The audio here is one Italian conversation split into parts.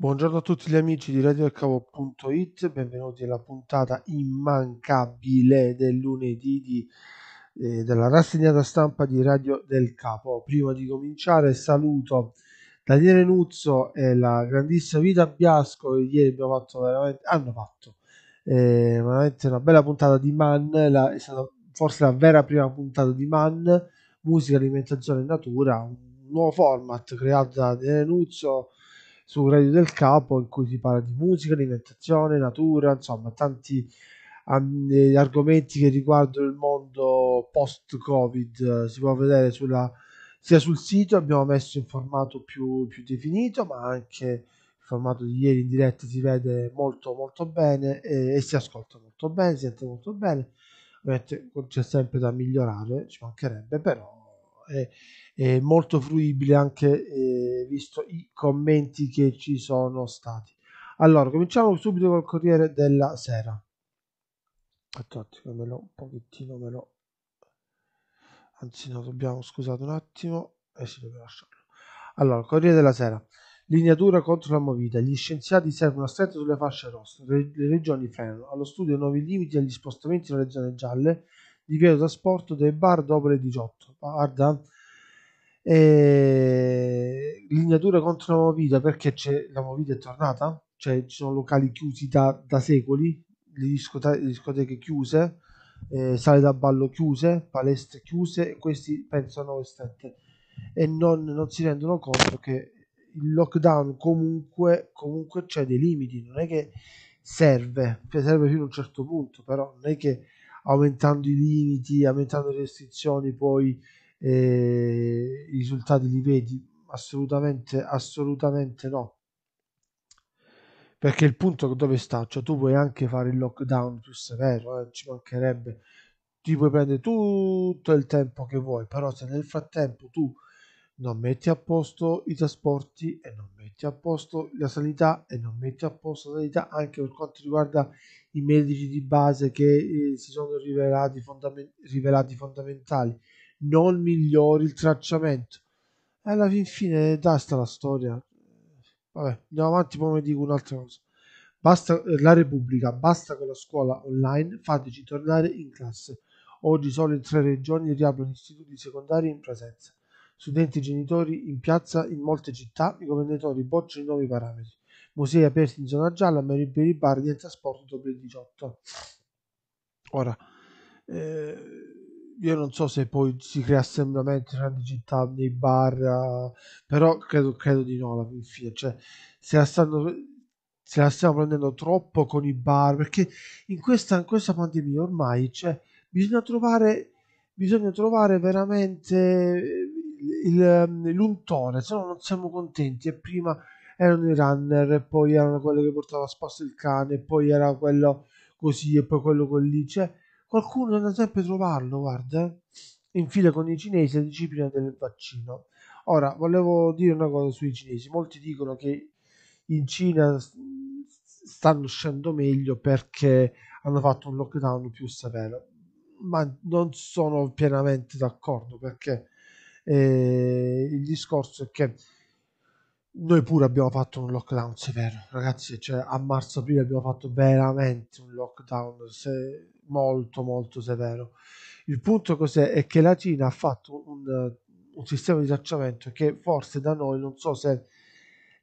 Buongiorno a tutti gli amici di radioalcavo.it, benvenuti alla puntata immancabile del lunedì di, eh, della rassegnata stampa di Radio del Capo. Prima di cominciare saluto Daniele Nuzzo e la grandissima Vita Biasco che ieri abbiamo fatto veramente, hanno fatto eh, veramente una bella puntata di Man, la, è stata forse la vera prima puntata di Man, musica, alimentazione e natura, un nuovo format creato da Daniele Nuzzo su Radio del Capo in cui si parla di musica, alimentazione, natura, insomma tanti eh, argomenti che riguardano il mondo post-Covid. Si può vedere sulla, sia sul sito, abbiamo messo in formato più, più definito, ma anche il formato di ieri in diretta si vede molto molto bene e, e si ascolta molto bene, si sente molto bene. Ovviamente c'è sempre da migliorare, ci mancherebbe, però... Eh, eh, molto fruibile anche eh, visto i commenti che ci sono stati. Allora, cominciamo subito col Corriere della Sera. Aspettate che me lo un pochettino me lo... Anzi no, dobbiamo, scusate un attimo, e eh si sì, deve lasciarlo. Allora, Corriere della Sera. Linea dura contro la movita. Gli scienziati servono a stretto sulle fasce rosse. Le regioni frenano. Allo studio nuovi limiti agli spostamenti nelle zone gialle. Divieto trasporto dei bar dopo le 18. Guarda, e... Eh, Lignature contro la Movida perché la Movida è tornata, cioè ci sono locali chiusi da, da secoli, le, discoteche chiuse, eh, sale da ballo chiuse, palestre chiuse, e questi pensano strette e non, non, si rendono conto che il lockdown comunque, comunque c'è dei limiti, non è che serve, cioè serve fino a un certo punto, però non è che aumentando i limiti, aumentando le restrizioni poi eh, i risultati li vedi? Assolutamente, assolutamente no. Perché il punto dove sta? Cioè, tu puoi anche fare il lockdown più severo, eh, ci mancherebbe, ti puoi prendere tutto il tempo che vuoi, però se nel frattempo tu non metti a posto i trasporti e non metti a posto la sanità e non metti a posto la sanità anche per quanto riguarda i medici di base che eh, si sono rivelati, fondament- rivelati fondamentali non migliori il tracciamento. E alla fin fine tasta la storia. Vabbè, andiamo avanti, poi vi dico un'altra cosa. Basta eh, la Repubblica, basta con la scuola online, fateci tornare in classe. Oggi solo in tre regioni riaprono istituti secondari in presenza. Studenti e genitori in piazza in molte città, i governatori bocciano i nuovi parametri. Musei aperti in zona gialla, ma per i bar diventa sport dopo il 18. Ora, eh, io non so se poi si crea assembramento in grandi città, nei bar, però credo, credo di no alla fine. Cioè, se la, stanno, se la stiamo prendendo troppo con i bar, perché in questa, in questa pandemia ormai cioè, bisogna, trovare, bisogna trovare veramente il, l'untore, se no non siamo contenti. E prima erano i runner, poi erano quello che portavano a spasso il cane, poi era quello così e poi quello con lì. Cioè, Qualcuno deve sempre trovarlo, guarda, eh. in fila con i cinesi la disciplina del vaccino. Ora, volevo dire una cosa sui cinesi. Molti dicono che in Cina stanno uscendo meglio perché hanno fatto un lockdown più severo, ma non sono pienamente d'accordo perché eh, il discorso è che noi pure abbiamo fatto un lockdown severo, ragazzi, cioè a marzo-aprile abbiamo fatto veramente un lockdown se- molto molto severo. Il punto cos'è? È che la Cina ha fatto un, un sistema di tracciamento che forse da noi non so se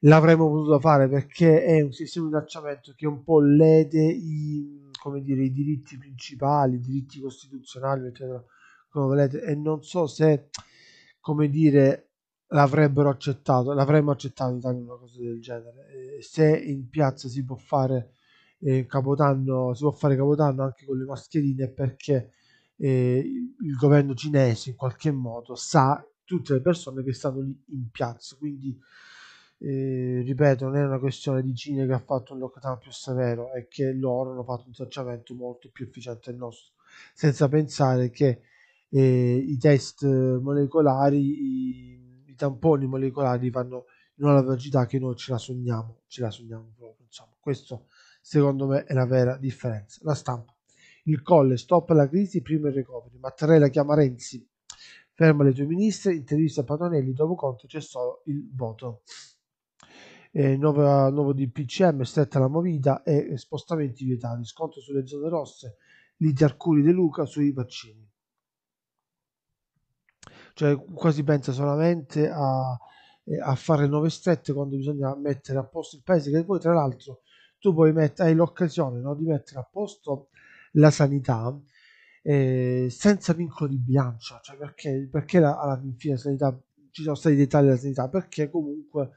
l'avremmo potuto fare perché è un sistema di tracciamento che un po' lede i, dire, i diritti principali, i diritti costituzionali, eccetera, come volete, e non so se, come dire, l'avrebbero accettato, l'avremmo accettato in Italia una cosa del genere. se in piazza si può fare eh, Capodanno, si può fare Capodanno anche con le mascherine perché eh, il governo cinese in qualche modo sa tutte le persone che stanno lì in piazza, quindi eh, ripeto, non è una questione di Cina che ha fatto un lockdown più severo, è che loro hanno fatto un tracciamento molto più efficiente del nostro, senza pensare che eh, i test molecolari, i, i tamponi molecolari vanno in una velocità che noi ce la sogniamo, ce la sogniamo proprio, insomma. Questo secondo me è la vera differenza. La stampa. Il colle, stop la crisi, prima il recovery. Mattarella chiama Renzi, ferma le tue ministre, intervista a Patonelli, dopo conto c'è solo il voto. Eh, nuovo, nuovo DPCM, stretta la movita e spostamenti vietati, sconto sulle zone rosse, liti Arcuri De Luca sui vaccini cioè quasi pensa solamente a, eh, a fare nuove strette quando bisogna mettere a posto il paese che poi tra l'altro tu puoi mettere, hai l'occasione no, di mettere a posto la sanità eh, senza vincolo di bilancio cioè perché, perché la, alla fine la sanità ci sono stati dei tagli alla sanità perché comunque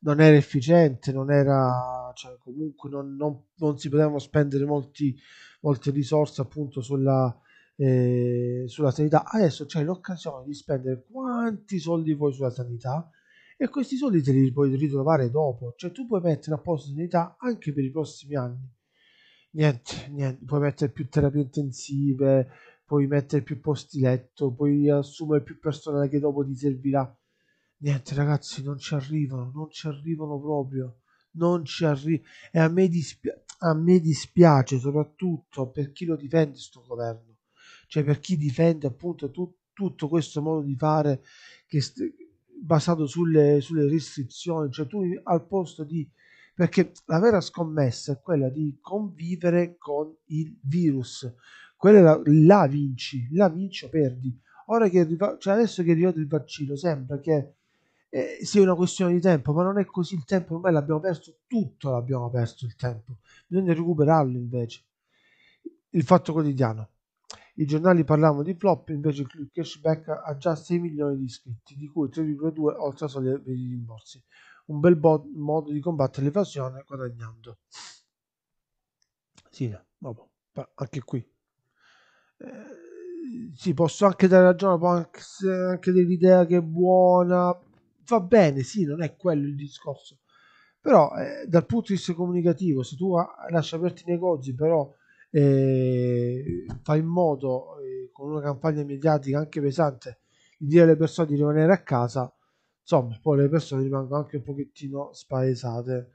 non era efficiente non era cioè comunque non, non, non si potevano spendere molti, molte risorse appunto sulla eh, sulla sanità, adesso c'è l'occasione di spendere quanti soldi vuoi sulla sanità e questi soldi te li puoi ritrovare dopo, cioè tu puoi mettere a posto sanità anche per i prossimi anni. Niente, niente, puoi mettere più terapie intensive, puoi mettere più posti letto, puoi assumere più personale che dopo ti servirà. Niente ragazzi, non ci arrivano, non ci arrivano proprio, non ci arrivano. E a me, dispi- a me dispiace soprattutto per chi lo difende sto governo cioè per chi difende appunto tu, tutto questo modo di fare che basato sulle, sulle restrizioni, cioè tu al posto di perché la vera scommessa è quella di convivere con il virus. Quella la, la vinci, la vinci o perdi. Ora che arriva, cioè adesso che è arrivato il vaccino, sembra che eh, sia una questione di tempo, ma non è così il tempo, ormai l'abbiamo perso tutto, l'abbiamo perso il tempo. Bisogna recuperarlo invece. Il fatto quotidiano. I giornali parlavano di flop, invece il cashback ha già 6 milioni di iscritti, di cui 3,2 oltre a soglia per i rimborsi. Un bel bo- modo di combattere l'evasione guadagnando. Sì, no, anche qui. Eh, sì, posso anche dare ragione, posso anche dire l'idea che è buona. Va bene, sì, non è quello il discorso. Però eh, dal punto di vista comunicativo, se tu lasci aperti i negozi, però eh, fa in modo eh, con una campagna mediatica anche pesante di dire alle persone di rimanere a casa insomma poi le persone rimangono anche un pochettino spaesate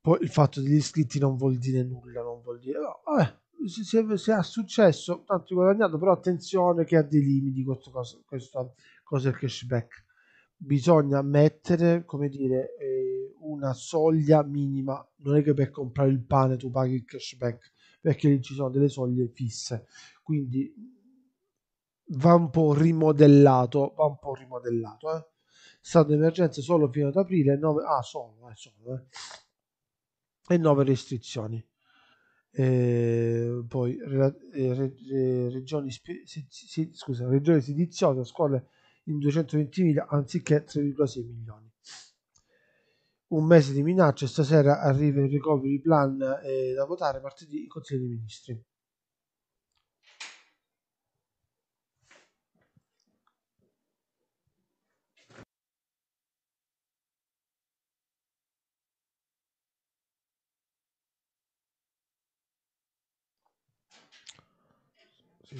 poi il fatto degli iscritti non vuol dire nulla non vuol dire no, vabbè, se, se, se, ha successo tanto guadagnato però attenzione che ha dei limiti questo, cosa questo cosa è il cashback bisogna mettere come dire eh, una soglia minima non è che per comprare il pane tu paghi il cashback perché lì ci sono delle soglie fisse. Quindi va un po' rimodellato, va un po' rimodellato. Eh. Stato d'emergenza solo fino ad aprile, 9, ah, solo, eh, solo, eh. e 9 restrizioni. Eh, poi re, re, re, regioni, spe, si, si, scusa, regioni sediziose, scuole in 220 mila anziché 3,6 milioni un mese di minacce, stasera arriva il recovery plan eh, da votare martedì in Consiglio dei Ministri.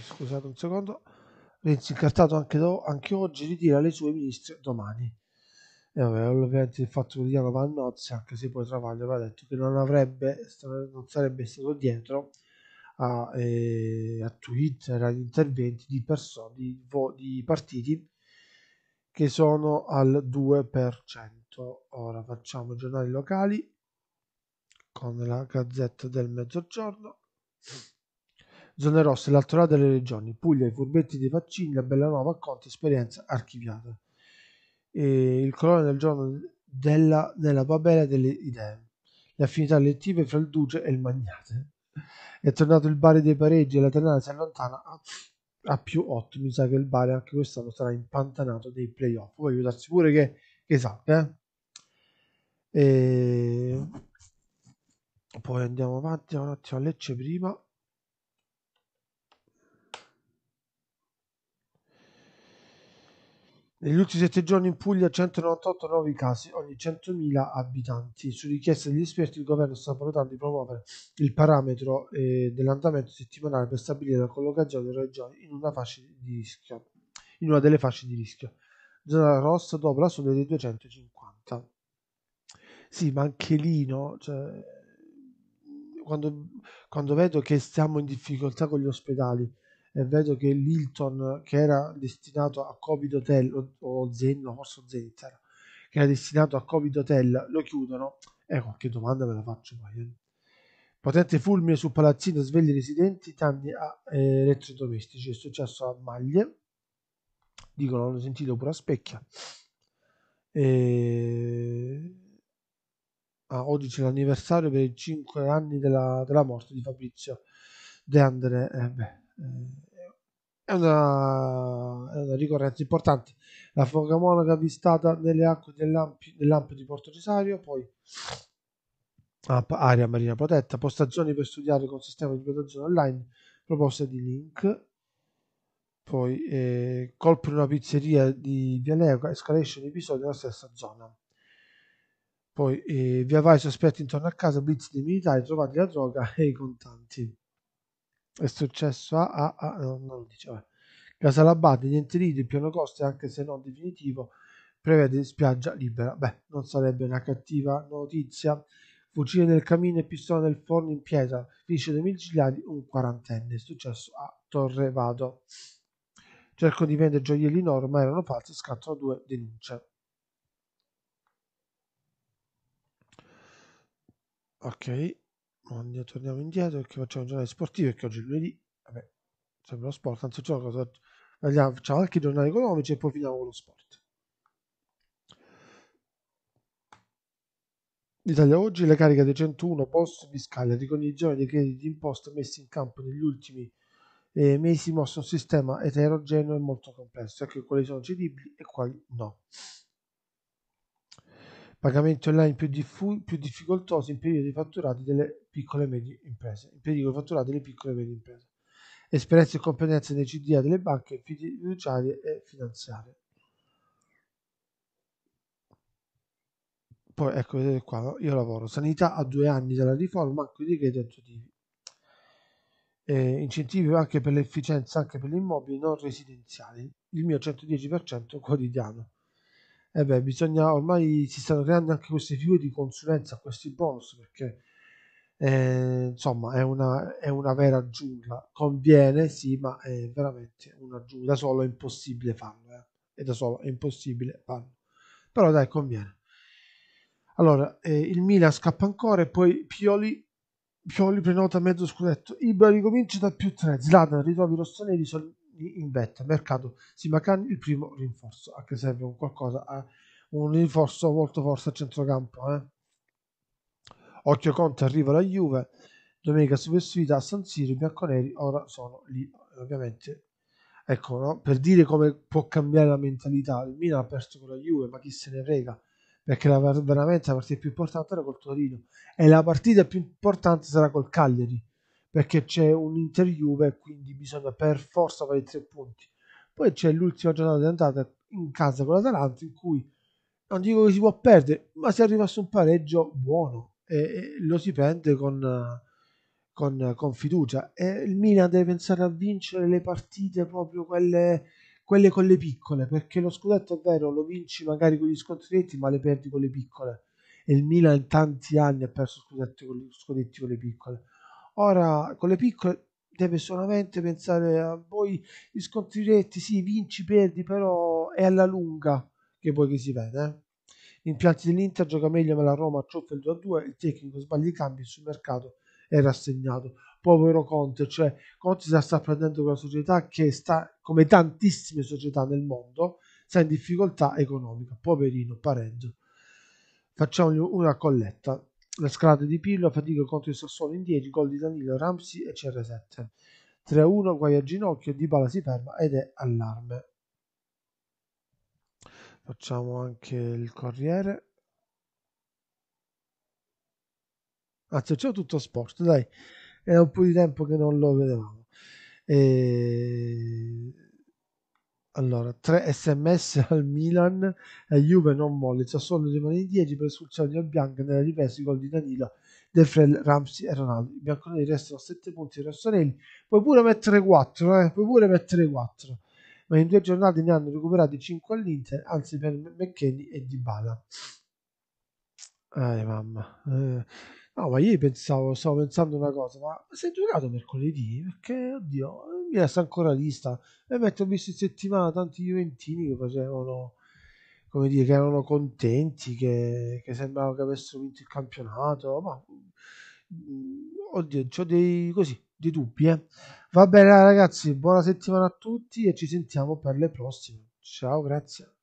scusate un secondo. Renzi incartato anche, do, anche oggi ritira le sue ministre domani. E eh, vabbè, ovviamente il fatto che Diano va a nozze, anche se poi Travaglio aveva detto che non, avrebbe, non sarebbe stato dietro a, eh, a Twitter, agli interventi di, persone, di, vo- di partiti che sono al 2%. Ora facciamo i giornali locali con la Gazzetta del Mezzogiorno. Zone rosse, l'altro lato delle regioni, Puglia, i furbetti dei vaccini, la Bellanova, Conte, esperienza archiviata eh, il colore del giorno della, della Babele delle idee, le affinità lettive fra il Duce e il Magnate. È tornato il Bari dei pareggi e la ternale si allontana a, a, più 8. Mi sa che il Bari anche quest'anno sarà impantanato dei playoff. Voglio aiutarsi pure che, che sappia. Eh? E... Poi andiamo avanti un attimo a Lecce prima. Negli ultimi sette giorni in Puglia 198 nuovi casi ogni 100.000 abitanti. Su richiesta degli esperti il governo sta valutando di promuovere il parametro eh, dell'andamento settimanale per stabilire la collocazione delle regioni in una, in una delle fasce di rischio. Zona rossa dopo la soglia dei 250. Sì, ma anche lì, no? Cioè, quando, quando vedo che stiamo in difficoltà con gli ospedali, e vedo che l'Hilton che era destinato a Covid Hotel o, Zen, no, forse Zeniter che era destinato a Covid Hotel lo chiudono e qualche domanda ve la faccio poi eh. potente fulmine su palazzino svegli residenti danni a ah, eh, elettrodomestici è successo a Maglie dicono l'hanno sentito pure a Specchia e... ah, oggi c'è l'anniversario per i 5 anni della, della morte di Fabrizio De André eh, beh, eh, è una, è una ricorrenza importante. La foga monaca avvistata nelle acque dell'ampio, dell'ampio di Porto Cesario, poi area marina protetta, postazioni per studiare con sistema di protezione online, proposta di link, poi eh, colpo in una pizzeria di Via Leuca, escalation episodio nella stessa zona. Poi eh, via vai sospetti intorno a casa, blitz dei militari, trovati la droga e i contanti. È successo a, a, a non lo diceva. Casalabate, niente lì, il piano costa, anche se non definitivo, prevede spiaggia libera. Beh, non sarebbe una cattiva notizia. Fucile nel camino e pistola nel forno in pietra, finisce dei micidiali, un quarantenne. È successo a Torre Vado. Cerco di vendere gioielli in oro, ma erano falsi, scattano due denunce. Ok. Mondia, torniamo indietro perché facciamo un giornale sportivo perché oggi è lunedì, vabbè, sempre lo sport, anzi c'è una facciamo anche i giornali economici e poi finiamo con lo sport. Italia oggi le cariche dei 101 post fiscali, la ricognizione dei crediti d'imposta messi in campo negli ultimi eh, mesi mostra un sistema eterogeneo e molto complesso, ecco quali sono cedibili e quali no pagamenti online più, diffu- più difficoltosi in periodo di fatturati delle piccole e medie imprese, in periodo di fatturati delle piccole e medie imprese, esperienze e competenze nei CDA delle banche fiduciarie e finanziarie. Poi ecco, vedete qua, io lavoro sanità a due anni dalla riforma, anche di crediti aggiuntivi. Eh, incentivi anche per l'efficienza anche per gli immobili non residenziali, il mio 110% quotidiano eh beh, bisogna, ormai si stanno creando anche queste figure di consulenza a questi bonus perché eh, insomma è una, è una, vera giungla. Conviene, sì, ma è veramente una giungla. Da solo è impossibile farlo. Eh. E da solo è impossibile farlo. Però dai, conviene. Allora, eh, il Milan scappa ancora e poi Pioli, Pioli prenota mezzo scudetto. Ibra ricomincia da più 3. Zlatan ritrovi rossoneri, sol- in vetta. Mercato Simacan il primo rinforzo, anche se serve un qualcosa, a eh. un rinforzo molto forte a centrocampo. Eh? Occhio Conte arriva la Juve, domenica super sfida a San Siro, i bianconeri ora sono lì, ovviamente. Ecco, no? per dire come può cambiare la mentalità, il Milan ha perso con la Juve, ma chi se ne frega, perché la, veramente la partita più importante era col Torino e la partita più importante sarà col Cagliari perché c'è un'Inter Juve quindi bisogna per forza fare i tre punti poi c'è l'ultima giornata di andata in casa con l'Atalanta in cui non dico che si può perdere ma se arriva su un pareggio buono e, e lo si prende con, con, con, fiducia e il Milan deve pensare a vincere le partite proprio quelle, quelle con le piccole perché lo scudetto è vero lo vinci magari con gli scontri netti ma le perdi con le piccole e il Milan in tanti anni ha perso scudetti con, scudetti con le piccole Ora con le piccole deve solamente pensare a voi gli scontri diretti, sì, vinci, perdi, però è alla lunga che vuoi che si veda. Eh? impianti dell'Inter gioca meglio ma la Roma cioffa il 2-2, il tecnico sbaglia i cambi sul mercato è rassegnato. Povero Conte, cioè Conte si sta prendendo con una società che sta, come tantissime società nel mondo, sta in difficoltà economica. Poverino, pareggio. Facciamogli una colletta la scalata di Pillo, fatica contro il Sassuolo in 10, gol di Danilo, Ramsi e CR7. 3-1, guai a ginocchio, Di Dybala si ferma ed è allarme. Facciamo anche il Corriere. Anzi, c'è tutto sport, dai. È un po' di tempo che non lo vedevamo. E allora, 3 sms al Milan e Juve non molle, Sassuolo rimane in 10 per espulsione bianca nella ripresa gol di Danilo, De Frel, Ramsey e Ronaldo. I bianconeri restano 7 punti i rossoneri, puoi pure mettere 4, eh? puoi pure mettere 4. Ma in due giornate ne hanno recuperati 5 all'Inter, anzi per McKenny e Dybala. Ai eh, mamma. Eh No, ma io pensavo, stavo pensando una cosa, ma si è giocato mercoledì? Perché, oddio, mi resta ancora lista. E metto visto in settimana tanti Juventini che facevano, come dire, che erano contenti, che, che sembrava che avessero vinto il campionato, ma... Mm, oddio, ho dei, così, dei dubbi, eh. Va bene ragazzi, buona settimana a tutti e ci sentiamo per le prossime. Ciao, grazie.